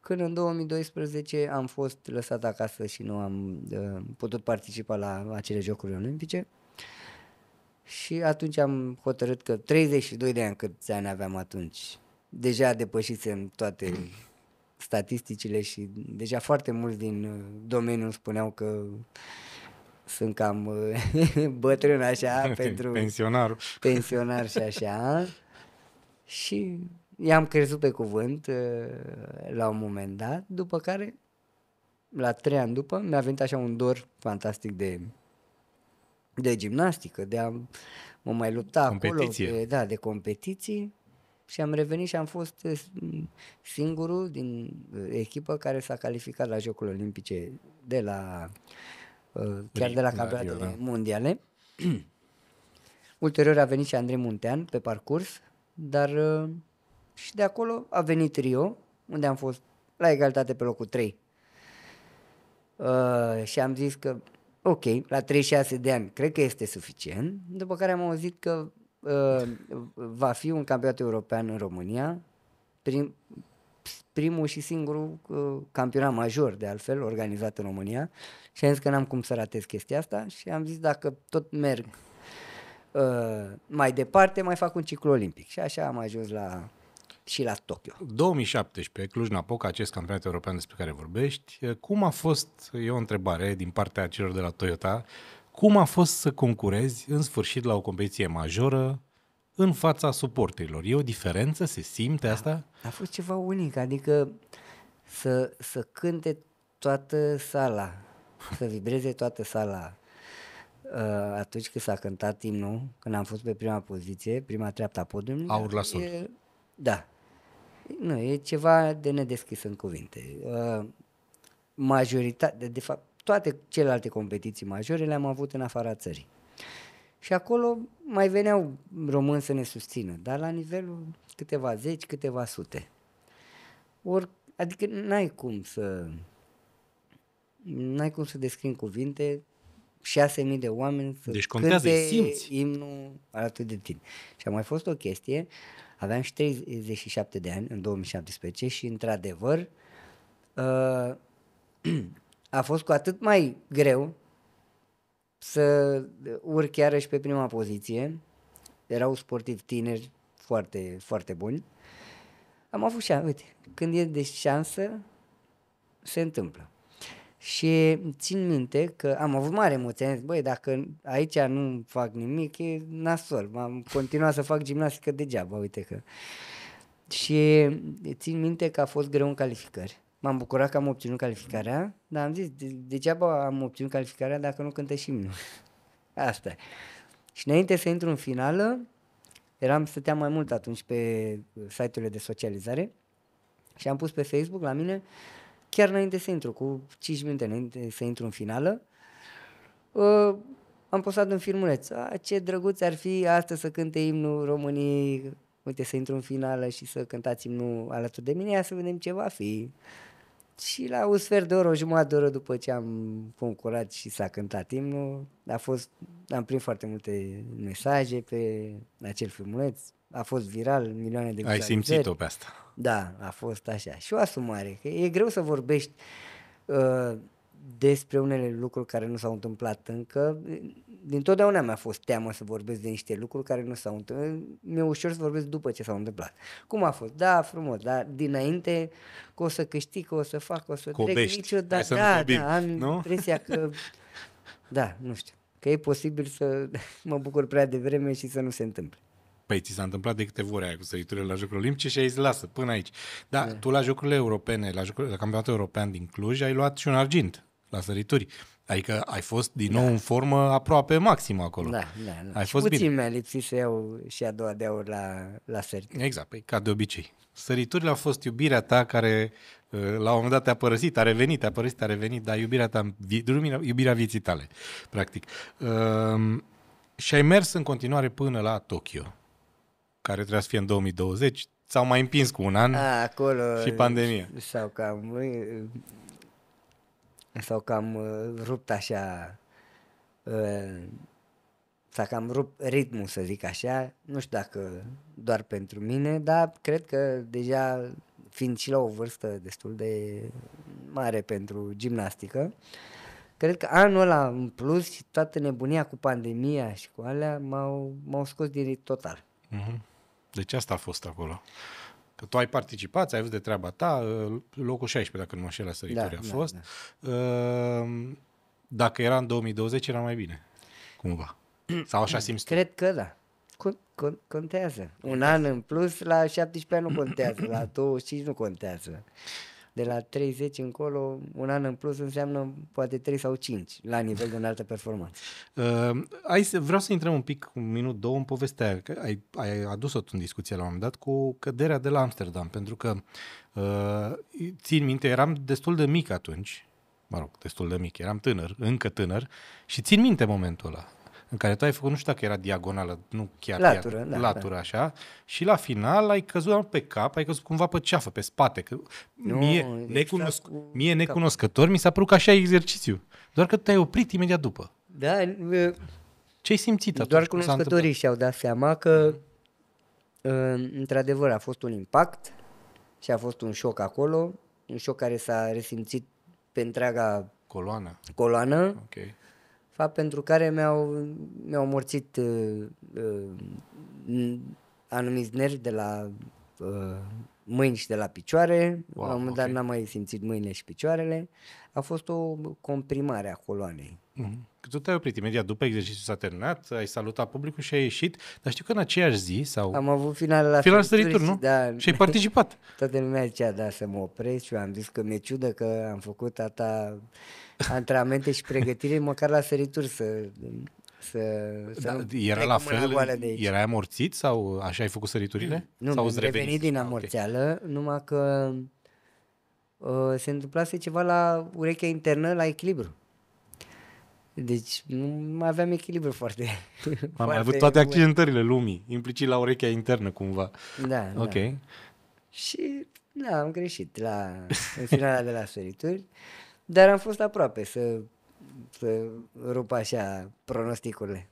când în 2012 am fost lăsat acasă și nu am uh, putut participa la acele Jocuri Olimpice. Și atunci am hotărât că 32 de ani câți ani aveam atunci, deja depășisem toate statisticile și deja foarte mulți din uh, domeniul spuneau că sunt cam uh, bătrân așa pentru... pensionar Pensionar și așa. Și i-am crezut pe cuvânt uh, la un moment dat, după care, la trei ani după, mi-a venit așa un dor fantastic de, de gimnastică, de a mă mai lupta Competiție. acolo, de, da, de competiții și am revenit și am fost uh, singurul din echipă care s-a calificat la Jocurile Olimpice de la Uh, chiar de la campionatele da, mondiale. Ulterior a venit și Andrei Muntean pe parcurs, dar uh, și de acolo a venit Rio, unde am fost la egalitate pe locul 3. Uh, și am zis că, ok, la 36 de ani cred că este suficient, după care am auzit că uh, va fi un campionat european în România prim, primul și singurul uh, campionat major, de altfel, organizat în România și am zis că n-am cum să ratez chestia asta și am zis dacă tot merg uh, mai departe, mai fac un ciclu olimpic. Și așa am ajuns la și la Tokyo. 2017, Cluj-Napoca, acest campionat european despre care vorbești, uh, cum a fost, e o întrebare din partea celor de la Toyota, cum a fost să concurezi în sfârșit la o competiție majoră în fața suporterilor. E o diferență? Se simte da. asta? A fost ceva unic, adică să, să cânte toată sala, să vibreze toată sala. Uh, atunci când s-a cântat imnul, când am fost pe prima poziție, prima treaptă a podiumului. Aur la sol. E, da. Nu, e ceva de nedeschis în cuvinte. Uh, Majoritatea, de fapt, toate celelalte competiții majore le-am avut în afara țării. Și acolo mai veneau români să ne susțină, dar la nivelul câteva zeci, câteva sute. Or, adică n-ai cum să... N-ai cum să descrii cuvinte 6.000 de oameni să deci contează, cânte simți. imnul alături de tine. Și a mai fost o chestie, aveam și 37 de ani în 2017 și într-adevăr uh, a fost cu atât mai greu să urc iarăși pe prima poziție. Erau sportivi tineri foarte, foarte buni. Am avut șansă, uite, când e de șansă, se întâmplă. Și țin minte că am avut mare emoție, am zis, băi, dacă aici nu fac nimic, e nasol, am continuat să fac gimnastică degeaba, uite că... Și țin minte că a fost greu în calificări m-am bucurat că am obținut calificarea, dar am zis, de- degeaba am obținut calificarea dacă nu cântă și mine. Asta Și înainte să intru în finală, eram, stăteam mai mult atunci pe uh, site-urile de socializare și am pus pe Facebook la mine, chiar înainte să intru, cu 5 minute înainte să intru în finală, uh, am postat un filmuleț. A, ce drăguț ar fi astăzi să cânte imnul României, uite să intru în finală și să cântați imnul alături de mine, ia să vedem ce va fi. Și la un sfert de oră, o jumătate de oră după ce am concurat și s-a cântat imnul, a fost, am primit foarte multe mesaje pe acel filmuleț, a fost viral, milioane de Ai simțit-o pe asta. Da, a fost așa. Și o asumare, că e greu să vorbești uh, despre unele lucruri care nu s-au întâmplat încă. Din totdeauna mi-a fost teamă să vorbesc de niște lucruri care nu s-au întâmplat. Mi-e ușor să vorbesc după ce s-au întâmplat. Cum a fost? Da, frumos, dar dinainte că o să câștig, că o să fac, că o să Cobești. trec niciodată. Da, da, am nu? impresia că... Da, nu știu. Că e posibil să mă bucur prea devreme și să nu se întâmple. Păi ți s-a întâmplat de câte ori aia cu săriturile la Jocurile Olimpice și ai zis, lasă, până aici. Dar da. tu la Jocurile Europene, la, jocurile, la Campionatul European din Cluj, ai luat și un argint la sărituri. Adică ai fost din nou da. în formă aproape maximă acolo. Da, da, da. Ai și fost puțin bine. mi-a lipsit să iau și a doua de ori la, la sărituri. Exact, păi, ca de obicei. Săriturile au fost iubirea ta care uh, la un moment dat te-a părăsit, a revenit, a părăsit, a revenit, dar iubirea ta, iubirea vieții tale, practic. Ehm, și ai mers în continuare până la Tokyo, care trebuia să fie în 2020, s-au mai împins cu un an a, acolo, și pandemia. Sau cam, S-au cam uh, rupt așa, uh, s-a cam rupt ritmul, să zic așa. Nu știu dacă doar pentru mine, dar cred că deja, fiind și la o vârstă destul de mare pentru gimnastică, cred că anul ăla în plus și toată nebunia cu pandemia și cu alea m-au, m-au scos din total. Mm-hmm. Deci asta a fost acolo. Că tu ai participat, ai văzut de treaba ta, ă, locul 16, dacă nu mă înșel, la sărituri da, a da, fost. Da, da. Dacă era în 2020, era mai bine, cumva. Sau așa simți Cred tu? că da. Contează. Un an în plus, la 17 nu contează, la 25 nu contează de la 30 încolo, un an în plus înseamnă poate 3 sau 5 la nivel de înaltă performanță. Uh, ai, vreau să intrăm un pic, un minut, două în povestea, că ai, ai adus-o în discuție la un moment dat cu căderea de la Amsterdam, pentru că uh, țin minte, eram destul de mic atunci, mă rog, destul de mic, eram tânăr, încă tânăr și țin minte momentul ăla în care tu ai făcut, nu știu dacă era diagonală, nu chiar latură, chiar, da, da, latură da. așa, și la final ai căzut pe cap, ai căzut cumva pe ceafă, pe spate. Că nu, mie, deci necunosc, mie necunoscător cap. mi s-a părut că așa e exercițiu, doar că te-ai oprit imediat după. Da, ce-ai simțit atunci? Doar cunoscătorii și-au dat seama că, mm uh, într-adevăr, a fost un impact și a fost un șoc acolo, un șoc care s-a resimțit pe întreaga coloană, coloană okay fapt pentru care mi-au, mi-au morțit uh, uh, anumiți nervi de la uh, mâini și de la picioare, wow, la un moment okay. dat n-am mai simțit mâinile și picioarele, a fost o comprimare a coloanei. Mm-hmm tu te-ai oprit imediat după exercițiu s-a terminat, ai salutat publicul și ai ieșit, dar știu că în aceeași zi sau... Am avut final la final sărituri, nu? Da, și ai participat. Toată lumea zicea, da, să mă opresc și eu am zis că mi-e ciudă că am făcut atâta antrenamente și pregătire, măcar la sărituri să... Să, să da, era la fel, de aici. amorțit sau așa ai făcut săriturile? Nu, sau am revenit din ah, amorțeală, okay. numai că uh, se întâmplase ceva la urechea internă, la echilibru. Deci nu mai aveam echilibru foarte... Am foarte avut toate bun. accidentările lumii, implicit la urechea internă cumva. Da, da. Ok. Da. Și da, am greșit la, în finala de la sărituri, dar am fost aproape să, să rup așa pronosticurile.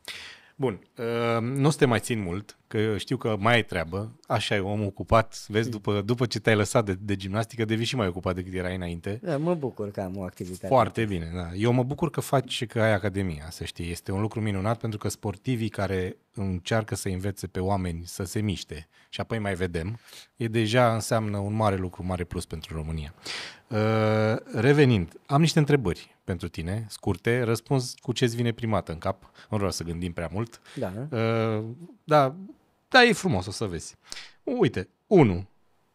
Bun, uh, nu o să te mai țin mult că eu știu că mai ai treabă, așa e om ocupat, vezi, după, după ce te-ai lăsat de, de gimnastică, devii și mai ocupat decât erai înainte. Da, mă bucur că am o activitate. Foarte bine, da. Eu mă bucur că faci și că ai academia, să știi. Este un lucru minunat pentru că sportivii care încearcă să învețe pe oameni să se miște și apoi mai vedem, e deja înseamnă un mare lucru, mare plus pentru România. Uh, revenind, am niște întrebări pentru tine, scurte, răspuns cu ce-ți vine primată în cap, nu vreau să gândim prea mult. Da, uh, da dar e frumos, o să vezi. Uite, unu.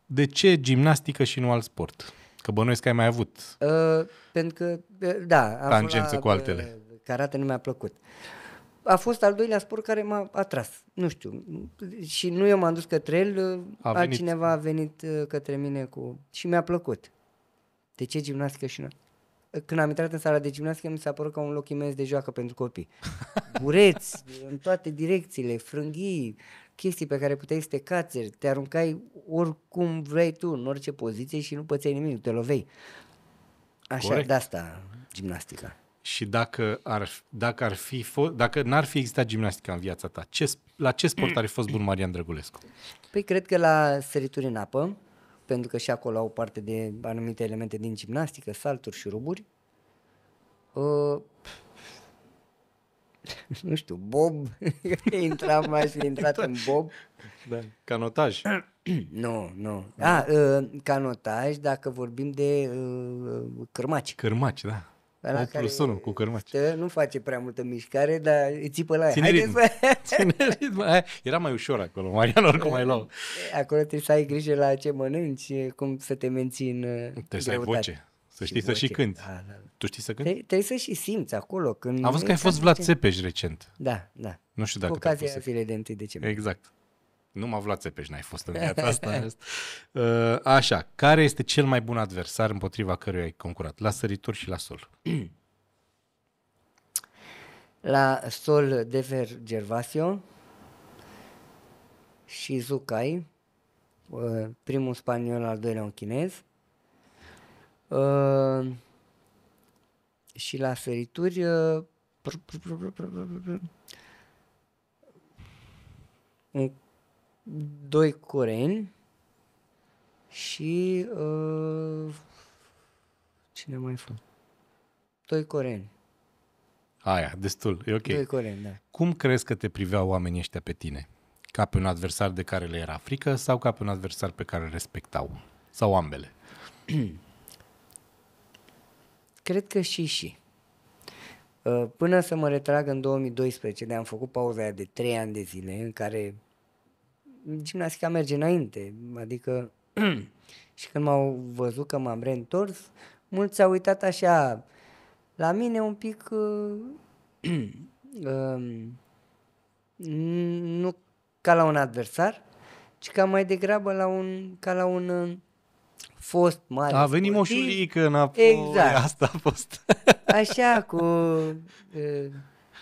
De ce gimnastică și nu alt sport? Că bănuiesc că ai mai avut. Uh, pentru că, uh, da, am tangență cu uh, altele. Karate nu mi-a plăcut. A fost al doilea sport care m-a atras. Nu știu. Și nu eu m-am dus către el, a altcineva cineva a venit uh, către mine cu... și mi-a plăcut. De ce gimnastică și nu? Când am intrat în sala de gimnastică, mi s-a părut ca un loc imens de joacă pentru copii. Bureți, în toate direcțiile, frânghii, chestii pe care puteai să te cațeri, te aruncai oricum vrei tu, în orice poziție și nu pățeai nimic, te lovei. Așa, Corect. de asta gimnastica. Și dacă ar, dacă ar fi fo- dacă n-ar fi existat gimnastica în viața ta, ce, la ce sport ar fi fost bun Marian Drăgulescu? Păi cred că la sărituri în apă, pentru că și acolo au parte de anumite elemente din gimnastică, salturi și ruburi. Uh, ă, nu știu, Bob, intra mai și intrat în Bob. Da, canotaj. nu, nu. Da, canotaj, dacă vorbim de uh, ă, cârmaci. Cârmaci, da. Ăla 8 plus cu cârmaci. Stă, nu face prea multă mișcare, dar îi țipă la aia. Ține ritm. Ține ritm. Era mai ușor acolo, Marian oricum mai luau. Acolo trebuie să ai grijă la ce mănânci, cum să te menții în Trebuie greutate. să ai voce. Să știi să și când. Da, da, da. Tu știi să când? Tre- trebuie să și simți acolo. Când Am văzut că ai fost Vlad Țepeș recent. Da, da. Nu știu dacă Cu ocazia zilei de 1 decembrie. Exact. Nu m-a Vlad Țepeș, n-ai fost în viața asta. uh, așa, care este cel mai bun adversar împotriva căruia ai concurat? La sărituri și la sol. la sol Dever Gervasio și Zucai, uh, primul spaniol, al doilea un chinez. Ă, și la ferituri ă, un, doi coreni și ă, cine mai fă? Doi coreni. Aia, destul, e ok. Doi coreni, da. Cum crezi că te priveau oamenii ăștia pe tine? Ca pe un adversar de care le era frică sau ca pe un adversar pe care îl respectau? Sau ambele? Cred că și și. Uh, până să mă retrag în 2012, de am făcut pauza aia de 3 ani de zile, în care gimnastica merge înainte, adică și când m-au văzut că m-am reîntors, mulți s-au uitat așa la mine un pic uh, um, nu ca la un adversar, ci ca mai degrabă la un, ca la un uh, fost mare. A venit moșulică, n exact. asta a fost. Așa, cu,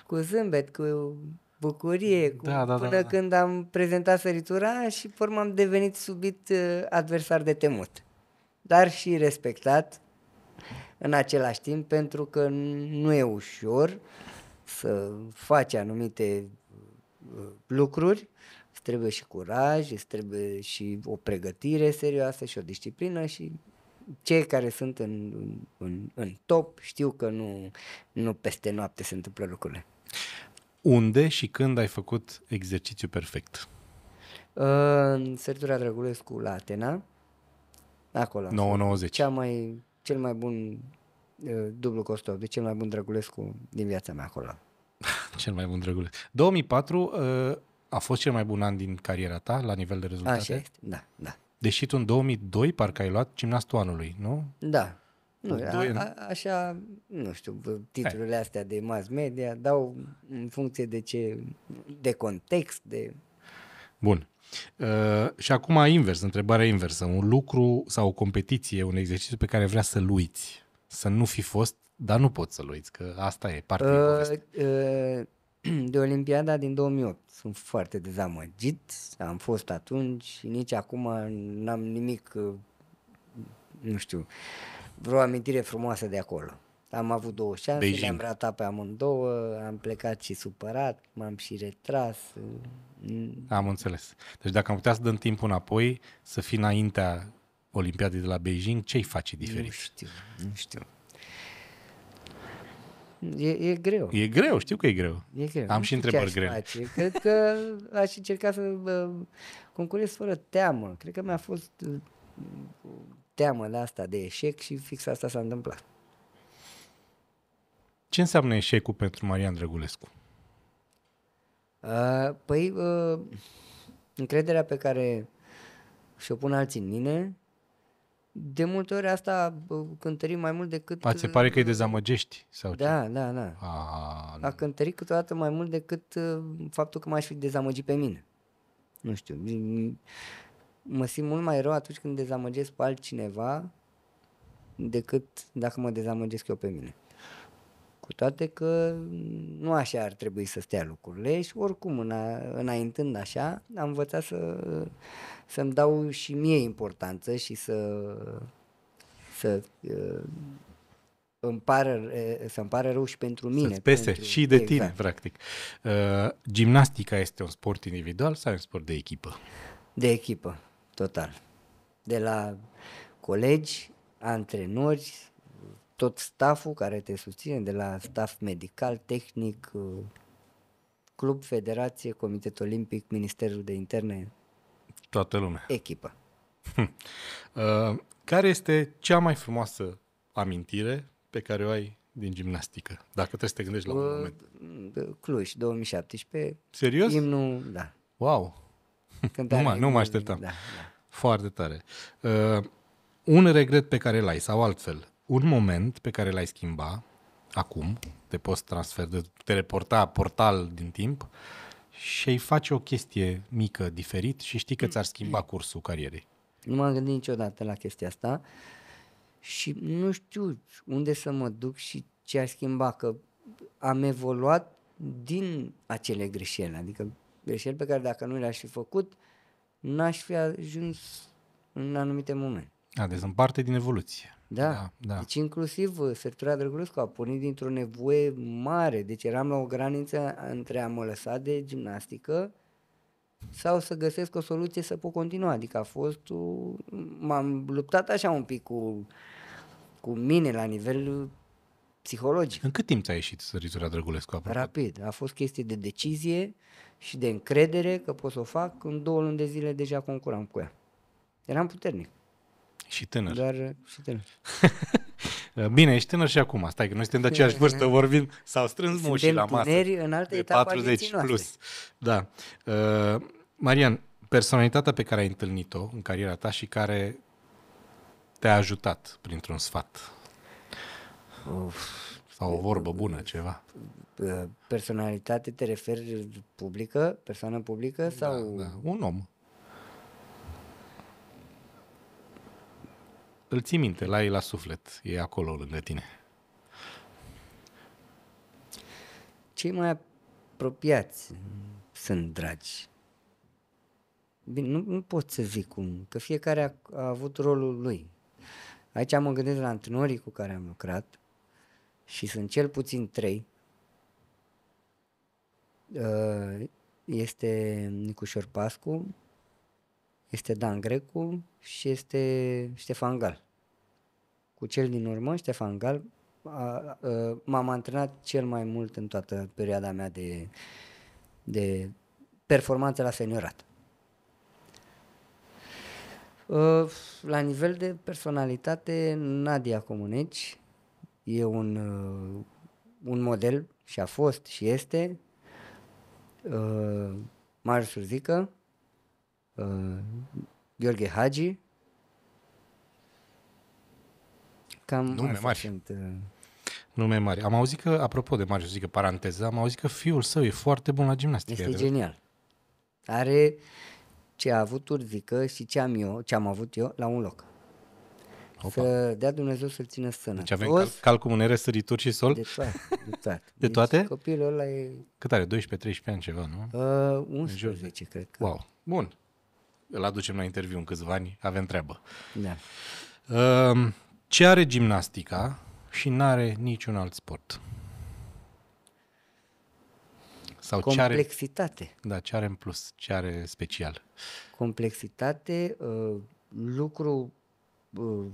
cu zâmbet, cu bucurie, da, cu, da, da, până da, da. când am prezentat săritura și pe am devenit subit adversar de temut. Dar și respectat în același timp, pentru că nu e ușor să faci anumite lucruri Îți trebuie și curaj, îți trebuie și o pregătire serioasă și o disciplină și cei care sunt în, în, în top știu că nu, nu peste noapte se întâmplă lucrurile. Unde și când ai făcut exercițiu perfect? În Sărtura Drăgulescu la Atena, acolo. 990. Cea mai, cel mai bun uh, dublu costov, de cel mai bun Drăgulescu din viața mea acolo. cel mai bun Drăgulescu. 2004, uh a fost cel mai bun an din cariera ta la nivel de rezultate? Așa este, da, da. Deși tu în 2002 parcă ai luat gimnastul anului, nu? Da. Nu, a, a, așa, nu știu, titlurile Hai. astea de mass media dau în funcție de ce, de context, de... Bun. Uh, și acum invers, întrebarea inversă. Un lucru sau o competiție, un exercițiu pe care vrea să-l uiți, să nu fi fost, dar nu poți să-l uiți, că asta e partea uh, uh, de Olimpiada din 2008. Sunt foarte dezamăgit, am fost atunci și nici acum n-am nimic, nu știu, vreo amintire frumoasă de acolo. Am avut două șanse, Beijing. le-am ratat pe amândouă, am plecat și supărat, m-am și retras. Am înțeles. Deci dacă am putea să dăm timpul înapoi, să fi înaintea Olimpiadei de la Beijing, ce-i face diferit? Nu știu, nu știu. E, e greu. E greu, știu că e greu. E greu. Am nu și întrebări grele. Cred că aș încerca să concurez fără teamă. Cred că mi-a fost uh, teamă de asta, de eșec și fix asta s-a întâmplat. Ce înseamnă eșecul pentru Marian Drăgulescu? Uh, păi, uh, încrederea pe care și-o pun alții în mine de multe ori asta cântări mai mult decât... A, ți se pare că îi dezamăgești? Sau da, ce? da, da. A, A cântări câteodată mai mult decât uh, faptul că m-aș fi dezamăgit pe mine. Nu știu. Mă simt mult mai rău atunci când dezamăgesc pe altcineva decât dacă mă dezamăgesc eu pe mine. Cu toate că nu așa ar trebui să stea lucrurile și oricum a, înaintând așa am învățat să, să-mi dau și mie importanță și să, să ă, îmi pară, să-mi pară rău și pentru mine. să pese pentru... și de exact. tine, practic. Uh, gimnastica este un sport individual sau un sport de echipă? De echipă, total. De la colegi, antrenori, tot stafful care te susține, de la staff medical, tehnic, uh, club, federație, comitet olimpic, Ministerul de Interne. Toată lumea. Echipă. Uh, care este cea mai frumoasă amintire pe care o ai din gimnastică, dacă trebuie să te gândești la un uh, moment? Cluj, 2017. Serios? Imnul, da. Wow! Cântare, nu, mă, nu mă așteptam. Da, da. Foarte tare. Uh, un regret pe care l-ai sau altfel un moment pe care l-ai schimba acum, te poți transfer, te reporta portal din timp și îi face o chestie mică, diferit și știi că ți-ar schimba mm. cursul carierei. Nu m-am gândit niciodată la chestia asta și nu știu unde să mă duc și ce a schimba, că am evoluat din acele greșeli, adică greșeli pe care dacă nu le-aș fi făcut, n-aș fi ajuns în anumite momente. A, deci în parte din evoluție. Da, da, da. Deci inclusiv uh, sertura Drăgulescu a pornit dintr-o nevoie mare. Deci eram la o graniță între a mă lăsa de gimnastică sau să găsesc o soluție să pot continua. Adică a fost... M-am luptat așa un pic cu, cu mine la nivel psihologic. În cât timp ți-a ieșit săritura Drăgulescu? Apropo? Rapid. A fost chestie de decizie și de încredere că pot să o fac. În două luni de zile deja concuram cu ea. Eram puternic. Și tânăr. Doar și tânăr. Bine, ești tânăr și acum. Stai că noi suntem de aceeași vârstă, vorbim, s-au strâns suntem moșii la masă. în alte de 40 plus. Da. Uh, Marian, personalitatea pe care ai întâlnit-o în cariera ta și care te-a ajutat printr-un sfat? Uf. Sau o vorbă bună, ceva? Uh, personalitate te referi publică, persoană publică da, sau... Da, da. Un om. îl ții minte, la ai la suflet, e acolo lângă tine. Cei mai apropiați sunt dragi. Bine, nu, nu pot să zic cum, că fiecare a, a avut rolul lui. Aici mă gândesc la antrenorii cu care am lucrat și sunt cel puțin trei. Ă, este Nicușor Pascu, este Dan Grecu și este Ștefan Gal. Cu cel din urmă, Ștefan Gal, a, a, m-am antrenat cel mai mult în toată perioada mea de, de performanță la seniorat. A, ă, la nivel de personalitate, Nadia Comuneci e un, ă, un model și a fost și este. Ă, Marius Urzică, Uh, Gheorghe Hagi. Cam Nume mari. Sunt, uh... Nume mari. Am auzit că, apropo de mari, zic că paranteză, am auzit că fiul său e foarte bun la gimnastică. Este genial. Are ce a avut Urzică și ce am eu, ce am avut eu, la un loc. Opa. Să dea Dumnezeu să-l țină sănătos. Deci avem cal- calcul unere, sărituri și sol? De toate. De toate? de deci toate? Copilul ăla e... Cât are? 12-13 ani ceva, nu? Uh, 11, cred că. Wow. Bun îl aducem la interviu în câțiva ani, avem treabă. Da. Ehm, ce are gimnastica și nu are niciun alt sport? Sau Complexitate. Ce are, da, ce are în plus, ce are special? Complexitate, uh, lucru uh,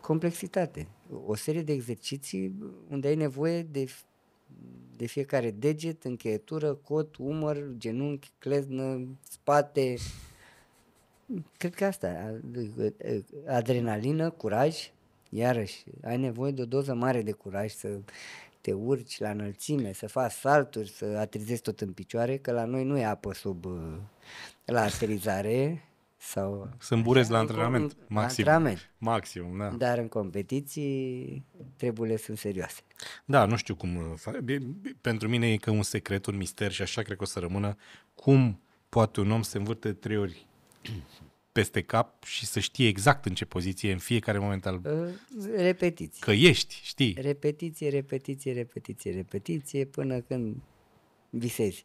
complexitate. O serie de exerciții unde ai nevoie de de fiecare deget, încheietură, cot, umăr, genunchi, cleznă, spate. Cred că asta, adrenalină, curaj, iarăși, ai nevoie de o doză mare de curaj să te urci la înălțime, să faci salturi, să aterizezi tot în picioare, că la noi nu e apă sub la aterizare, sau... Să îmburezi la antrenament, în, maxim. La antrenament. Maxim, da. Dar în competiții trebuie sunt serioase. Da, nu știu cum... Uh, pentru mine e că un secret, un mister și așa cred că o să rămână. Cum poate un om să învârte trei ori peste cap și să știe exact în ce poziție în fiecare moment al... Uh, repetiție. Că ești, știi. Repetiție, repetiție, repetiție, repetiție până când visezi.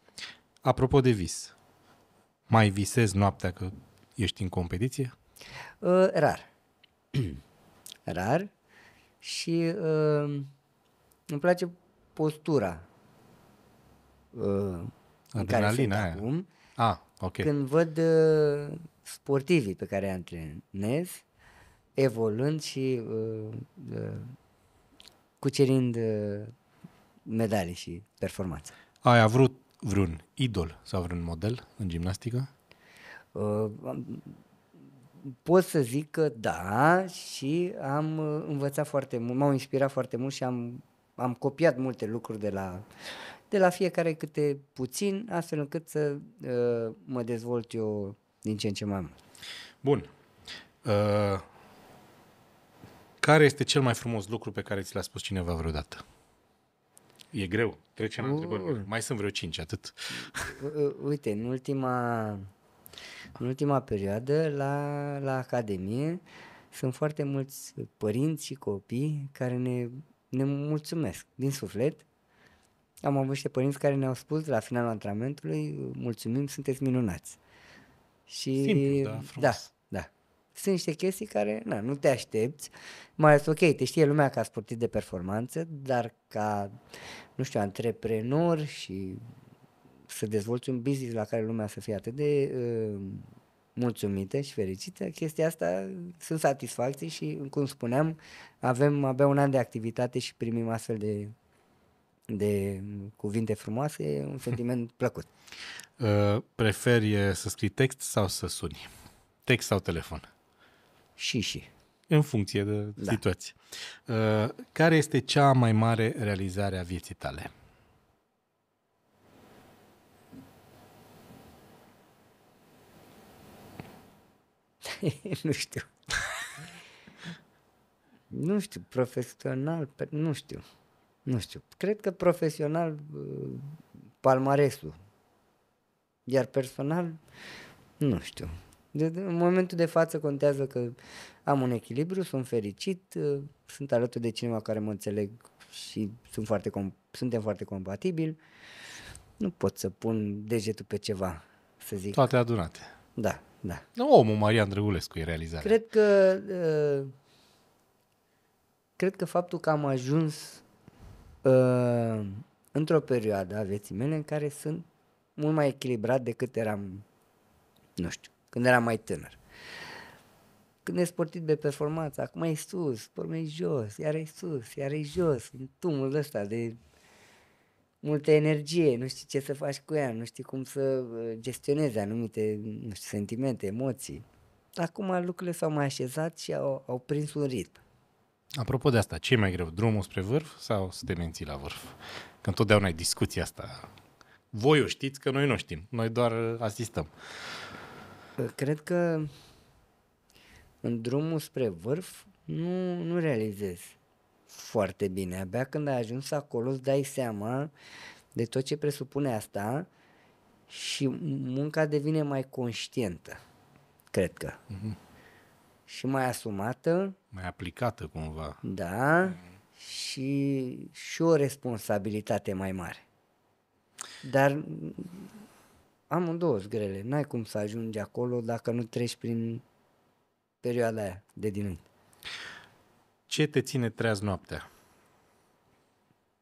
Apropo de vis, mai visezi noaptea că Ești în competiție? Uh, rar. rar. Și uh, îmi place postura uh, în care sunt aia. acum. Ah, okay. Când văd uh, sportivii pe care îi antrenez evoluând și uh, uh, cucerind uh, medalii și performanțe. Ai avut vreun idol sau vreun model în gimnastică? Uh, pot să zic că da și am uh, învățat foarte mult, m-au inspirat foarte mult și am, am copiat multe lucruri de la, de la fiecare câte puțin, astfel încât să uh, mă dezvolt eu din ce în ce mai mult. Bun. Uh, care este cel mai frumos lucru pe care ți l-a spus cineva vreodată? E greu. Trecem la întrebări. Mai sunt vreo cinci, atât. Uh, uite, în ultima în ultima perioadă, la, la Academie, sunt foarte mulți părinți și copii care ne, ne mulțumesc din suflet. Am avut și părinți care ne-au spus la finalul antrenamentului, mulțumim, sunteți minunați. Și, Simplu, da, da, da. Sunt niște chestii care na, nu te aștepți, mai ales ok, te știe lumea ca sportiv de performanță, dar ca, nu știu, antreprenor și să dezvolți un business la care lumea să fie atât de uh, mulțumită și fericită, chestia asta sunt satisfacții și, cum spuneam, avem abia un an de activitate și primim astfel de, de cuvinte frumoase, un sentiment plăcut. Uh, preferi uh, să scrii text sau să suni? Text sau telefon? Și și. În funcție de da. situație. Uh, care este cea mai mare realizare a vieții tale? nu știu. nu știu, profesional, nu știu. Nu știu. Cred că profesional uh, palmaresul. Iar personal, nu știu. De, de, în momentul de față contează că am un echilibru, sunt fericit, uh, sunt alături de cineva care mă înțeleg și sunt foarte com- suntem foarte compatibili. Nu pot să pun degetul pe ceva, să zic. Toate adunate. Da, da. Omul Marian Drăgulescu e realizarea. Cred că... Uh, cred că faptul că am ajuns uh, într-o perioadă a vieții mele în care sunt mult mai echilibrat decât eram, nu știu, când eram mai tânăr. Când e sportit de performanță, acum e sus, pe jos, iar e sus, iar e jos, în tumul ăsta de multă energie, nu știi ce să faci cu ea, nu știi cum să uh, gestionezi anumite nu știu, sentimente, emoții. Acum lucrurile s-au mai așezat și au, au prins un ritm. Apropo de asta, ce e mai greu, drumul spre vârf sau să te menții la vârf? Că întotdeauna ai discuția asta. Voi o știți că noi nu știm, noi doar asistăm. Uh, cred că în drumul spre vârf nu, nu realizezi foarte bine. Abia când ai ajuns acolo îți dai seama de tot ce presupune asta și munca devine mai conștientă, cred că. Mm-hmm. Și mai asumată. Mai aplicată cumva. Da. Și, și o responsabilitate mai mare. Dar am un două grele. N-ai cum să ajungi acolo dacă nu treci prin perioada aia de dinainte. Ce te ține treaz noaptea?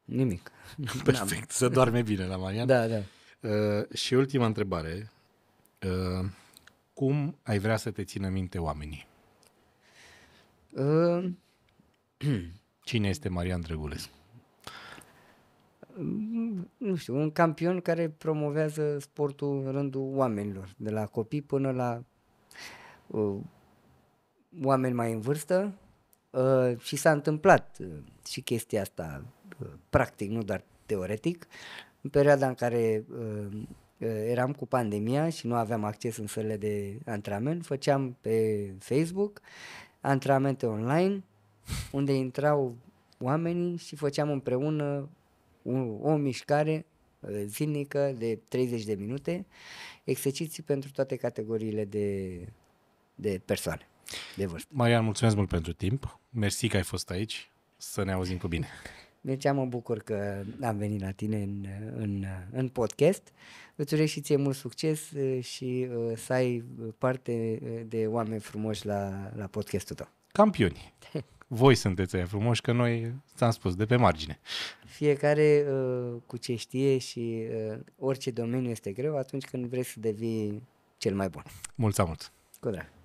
Nimic. Perfect, să doarme bine la Marian. Da, da. Uh, și ultima întrebare. Uh, cum ai vrea să te țină minte oamenii? Uh, Cine este Marian Drăgulescu? Mm, nu știu, un campion care promovează sportul în rândul oamenilor, de la copii până la uh, oameni mai în vârstă, Uh, și s-a întâmplat uh, și chestia asta, uh, practic, nu doar teoretic. În perioada în care uh, uh, eram cu pandemia și nu aveam acces în sălile de antrenament, făceam pe Facebook antrenamente online, unde intrau oamenii și făceam împreună o, o mișcare zilnică de 30 de minute, exerciții pentru toate categoriile de, de persoane. De vârf. Marian, mulțumesc mult pentru timp. Mersi că ai fost aici. Să ne auzim cu bine. Deci mă bucur că am venit la tine în, în, în podcast. Îți urez și ție mult succes și să ai parte de oameni frumoși la, la podcastul tău. Campioni! Voi sunteți aia frumoși, că noi, ți-am spus, de pe margine. Fiecare cu ce știe și orice domeniu este greu atunci când vrei să devii cel mai bun. Mulțumesc mult! Cu drag!